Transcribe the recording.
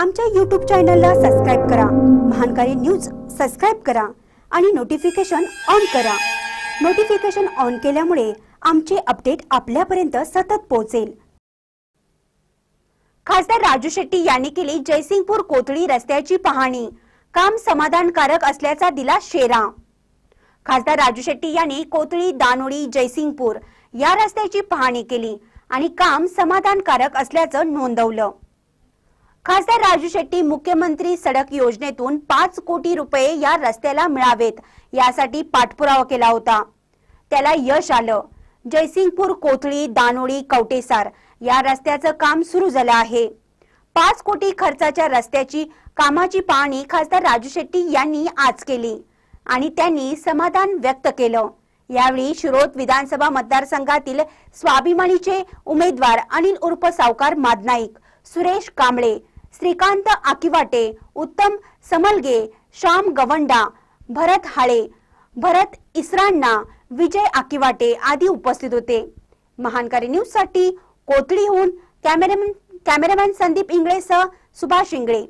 आमच्या यूट्यूब चॅनलला सबस्क्राईब करा महानकारी न्यूज सबस्क्राईब करा आणि नोटिफिकेशन ऑन करा नोटिफिकेशन ऑन केल्यामुळे आमचे अपडेट आपल्यापर्यंत सतत पोहोचेल खासदार राजू शेट्टी यांनी केली जयसिंगपूर कोथळी रस्त्याची पाहणी काम समाधानकारक असल्याचा दिला शेरा खासदार राजू शेट्टी यांनी कोथळी दानोळी जयसिंगपूर या रस्त्याची पाहणी केली आणि काम समाधानकारक असल्याचं नोंदवलं खासदार राजू शेट्टी मुख्यमंत्री सडक योजनेतून पाच कोटी रुपये या रस्त्याला मिळावेत यासाठी पाठपुरावा केला होता त्याला यश आलं जयसिंगपूर कोथळी दानोळी कवटेसार या रस्त्याचं काम सुरू झालं आहे पाच कोटी खर्चाच्या रस्त्याची कामाची पाहणी खासदार राजू शेट्टी यांनी आज केली आणि त्यांनी समाधान व्यक्त केलं यावेळी शिरोत विधानसभा मतदारसंघातील स्वाभिमानीचे उमेदवार अनिल उर्फ सावकार मादनाईक सुरेश कांबळे श्रीकांत आकिवाटे उत्तम समलगे श्याम गवंडा भरत हाळे भरत इसरांना विजय आकिवाटे आदी उपस्थित होते महानकारी न्यूजसाठी कोथळीहून कॅमेरामॅन कॅमेरामॅन संदीप इंगळेसह सुभाष इंगळे